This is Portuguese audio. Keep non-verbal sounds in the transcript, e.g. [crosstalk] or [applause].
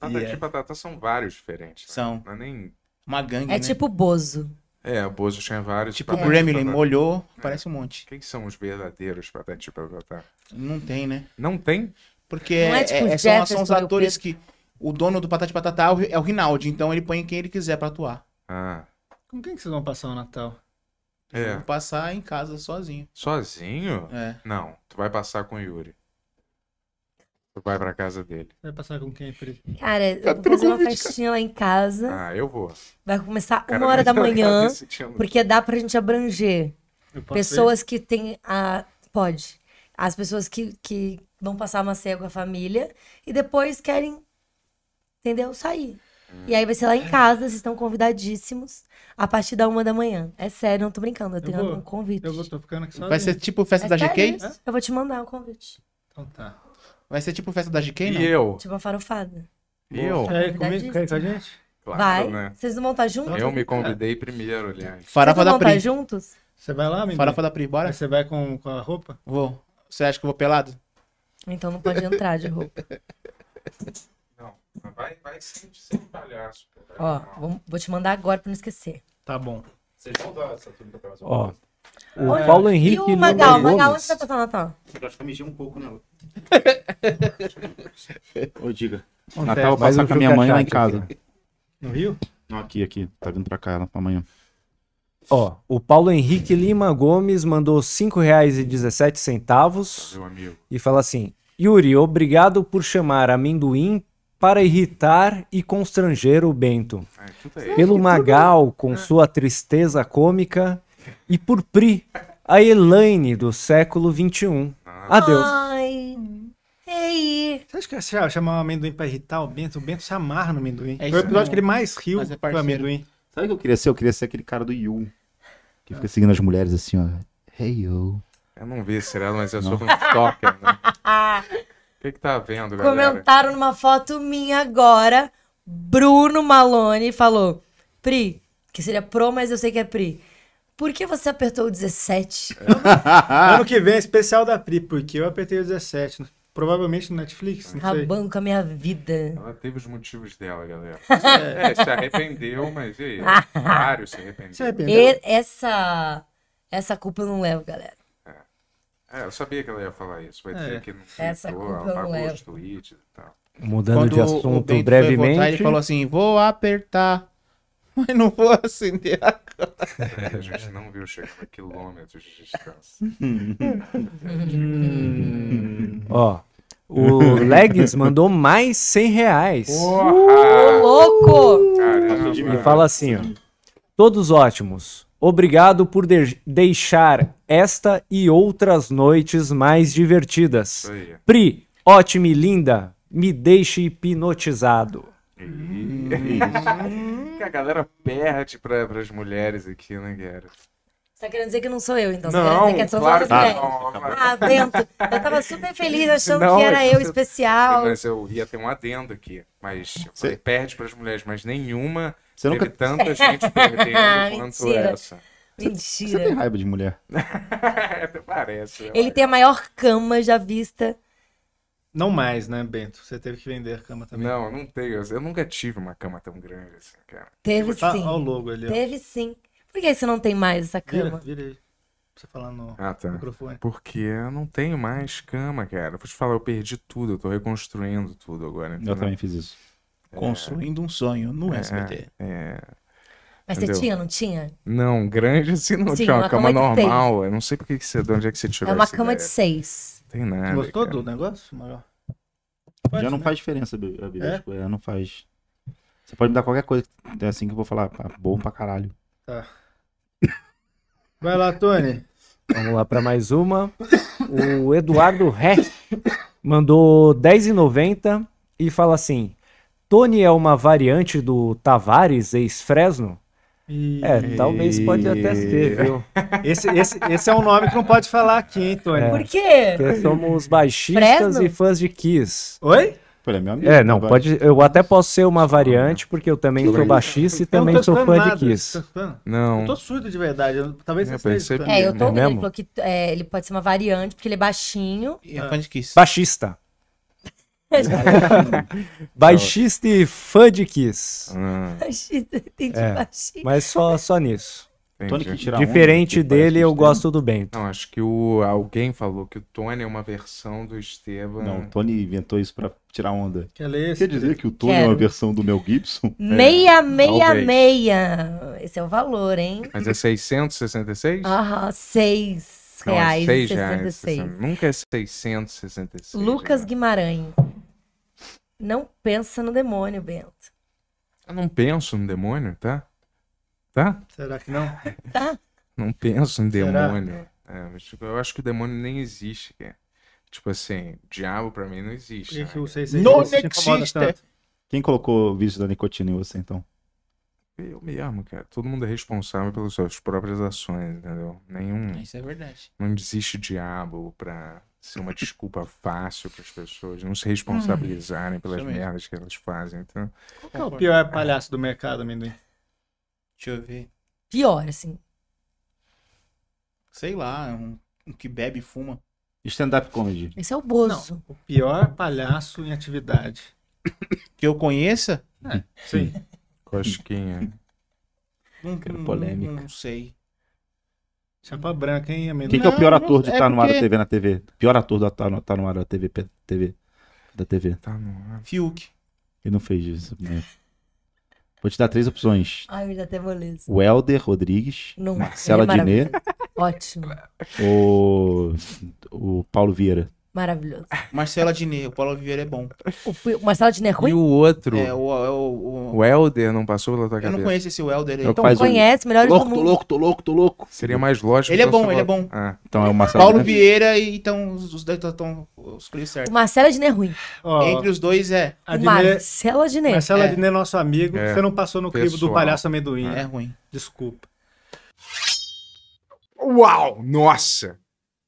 Patati é. e patata são vários diferentes. Né? São. Não é nem... Uma gangue, É né? tipo Bozo. É, o Bozo tinha vários. Tipo o Gremlin, molhou, é. parece um monte. Quem são os verdadeiros Patati patata? Não tem, né? Não tem? Porque não é, é tipo é, são, são os atores que... O dono do Patati patata é, é o Rinaldi, então ele põe quem ele quiser pra atuar. Ah. Com quem que vocês vão passar o Natal? É. vou passar em casa sozinho. Sozinho? É. Não, tu vai passar com o Yuri vai pra casa dele. Vai passar com quem, Pri? Cara, eu vou fazer uma festinha lá em casa. Ah, eu vou. Vai começar Cara, uma hora da manhã, porque dá pra gente abranger. Pessoas que têm a... Pode. As pessoas que, que vão passar uma ceia com a família e depois querem, entendeu? Sair. Hum. E aí vai ser lá em é. casa, vocês estão convidadíssimos a partir da uma da manhã. É sério, não tô brincando, eu tenho eu vou, um convite. Eu vou, tô ficando aqui sozinho. Vai ser tipo festa é da sério? GK? É? Eu vou te mandar um convite. Então tá. Vai ser tipo festa da GK, não? E eu? Tipo uma farofada. E eu? ir comigo, quer ir com a gente? Claro, vai. Né? Vocês vão montar juntos? Eu me convidei é. primeiro, aliás. Farofa Vocês vão montar juntos? Você vai lá, amigo? Farofa da Pri, bora? Você vai com, com a roupa? Vou. Você acha que eu vou pelado? Então não pode entrar de roupa. [laughs] Não, vai, vai sem, sem palhaço. Ó, vou, vou, te mandar agora pra não esquecer. Tá bom. Vocês vão dar essa turma pra Ó, o é. Paulo Henrique e o Magal. Magal, onde você tá tocando Natal? Eu acho que eu mexi um pouco nela. [laughs] Ô, diga. Natal eu passo com a minha é mãe lá em casa. No Rio? Não, aqui, aqui. Tá vindo pra cá ela pra amanhã. Ó, o Paulo Henrique Lima Gomes mandou R$ 5,17. Meu amigo. E fala assim: Yuri, obrigado por chamar amendoim para irritar e constranger o Bento. É, é Pelo Magal, é com é. sua tristeza cômica, e por Pri, a Elaine do século XXI. Ah. Adeus. Ai. Ei. Você acha que se chamar o amendoim pra irritar o Bento? O Bento se amarra no amendoim. É Foi o episódio mesmo. que ele mais riu é do amendoim. Sabe o que eu queria ser? Eu queria ser aquele cara do Yu. Que fica ah. seguindo as mulheres assim, ó. Hey, yo. Eu não vi esse mas eu sou um stalker, né? [laughs] O que que tá vendo, galera? Comentaram numa foto minha agora. Bruno Malone falou: Pri, que seria pro, mas eu sei que é Pri. Por que você apertou o 17? É. [laughs] ano que vem é especial da Pri, porque eu apertei o 17. Provavelmente no Netflix, Rabando Acabando com a minha vida. Ela teve os motivos dela, galera. [laughs] É. é, se arrependeu, mas e aí? [laughs] Vários se arrependeu. Se arrependeu. E- essa, essa culpa eu não levo, galera. É, eu sabia que ela ia falar isso. Vai dizer que não Essa ficou, culpa eu não os tweets e tal. Mudando de assunto foi brevemente. ele falou assim: vou apertar. Mas não vou acender a a gente não viu chegar a quilômetros de distância. Hum. Ó. O Legs mandou mais 100 reais. Porra! Uh, louco! Caramba. E fala assim, ó. Todos ótimos. Obrigado por de deixar esta e outras noites mais divertidas. Pri, ótima e linda, me deixe hipnotizado. Hum que a galera perde pra, pras mulheres aqui, né, guerra Você tá querendo dizer que não sou eu, então? Não, que é são claro ah, que não, Ah, dentro eu tava super feliz achando não, que era eu especial. Mas eu ia ter um adendo aqui, mas você falei, perde pras mulheres, mas nenhuma você teve nunca... tanta gente perdendo [laughs] quanto essa. Mentira. Você, você tem raiva de mulher. [laughs] Parece. Ele tem a maior cama já vista não mais, né, Bento? Você teve que vender a cama também. Não, eu não tenho. Eu nunca tive uma cama tão grande assim, cara. Teve tá, sim. Olha o logo ali. Ó. Teve sim. Por que você não tem mais essa cama? Vira, vira aí. Pra você falar no ah, tá. microfone. Porque eu não tenho mais cama, cara. Vou te falar, eu perdi tudo. Eu tô reconstruindo tudo agora. Entendeu? Eu também fiz isso. É... Construindo um sonho no é, SBT. É. Mas entendeu? você tinha, não tinha? Não, grande assim não Sim, tinha. Uma, uma cama, cama normal. Eu não sei porque que você, de onde é que você tirou É uma cama ideia. de seis. Tem nada. Gostou cara. do negócio? Maior. Já não né? faz diferença, Gabi. É? Tipo, é? não faz. Você pode me dar qualquer coisa. É assim que eu vou falar. Ah, bom pra caralho. Tá. Vai lá, Tony. Vamos lá para mais uma. O Eduardo Ré mandou 10,90 e fala assim: Tony é uma variante do Tavares ex-Fresno? É, e... É, talvez pode até ser, viu? [laughs] esse, esse, esse é um nome que não pode falar aqui, hein, Tony? É, Por quê? Porque somos baixistas Fresno? e fãs de Kiss. Oi? É meu amigo, é, não, pode. Eu até posso ser uma variante, porque eu também sou baixista e também sou fã nada, de Kiss. Tá não. Eu tô surdo de verdade. Eu, talvez é, você esteja. É, eu tô é ouvindo. Ele falou que é, ele pode ser uma variante, porque ele é baixinho. E é fã de Kiss. Baixista. [laughs] baixista e fã de Kiss. Hum. Baixista, entendi, é, baixista. Mas só, só nisso. Diferente onda, dele, eu né? gosto do Bento. Não, acho que o, alguém falou que o Tony é uma versão do Esteban. Não, o Tony inventou isso pra tirar onda. Quer, ler é Quer dizer que o Tony Quero. é uma versão do Mel Gibson? 666. [laughs] É. Esse é o valor, hein? Mas é 666? Aham, 6 é reais. Não, 6 reais. Nunca é 666. Lucas né? Guimarães. Não pensa no demônio, Bento. Eu não penso no demônio, tá? Tá? Será que não? [laughs] Tá. Não penso no demônio. É, tipo, eu acho que o demônio nem existe, cara. Tipo assim, diabo pra mim não existe. Né, não existe. Quem colocou o vídeo da nicotina em você, então? eu mesmo, cara. Todo mundo é responsável pelas suas próprias ações, entendeu? Nenhum. É, isso é verdade. Não desiste diabo pra ser uma desculpa fácil para as pessoas não se hum, responsabilizarem pelas merdas que elas fazem. Então... Qual é o pior palhaço do mercado, amendoim? Deixa eu ver. Pior, assim. Sei lá, um, um que bebe e fuma. Stand-up comedy. Esse é o Bozo. Não, o pior palhaço em atividade. Que eu conheça? É, sim. [laughs] Cosquinha. [laughs] Não, Quero polêmica. Não, sei. Chapa branca, hein, Quem que é o pior ator de estar é tá no ar da TV na TV? Pior ator de estar tá no, tá no ar da TV, TV. Da TV. Tá no ar. Fiuk. Ele não fez isso. Né? Vou te dar três opções. Ai, eu já até moleza. O Helder Rodrigues. Não. Marcela é Diné. Ótimo. O, o Paulo Vieira. Maravilhoso. Ah, Marcela Diné, o Paulo Oliveira é bom. O, o Diné é ruim? E o outro? É, o, o, o... o Helder não passou pela tua eu cabeça? Eu não conheço esse Helder aí. Então conhece, melhor louco, do mundo. Tô louco, tô louco, tô louco. Seria mais lógico. Ele é bom, ele é bom. Ah, então é o Marcelo Paulo Diné. Vieira e então os dois estão escolhidos certo. O Marcela Diné é ruim. Oh, Entre os dois é... A Diné... Marcela Diné. Marcela é. Diné é nosso amigo. É. Você não passou no crivo do palhaço amendoim. é ruim. Desculpa. Uau, nossa.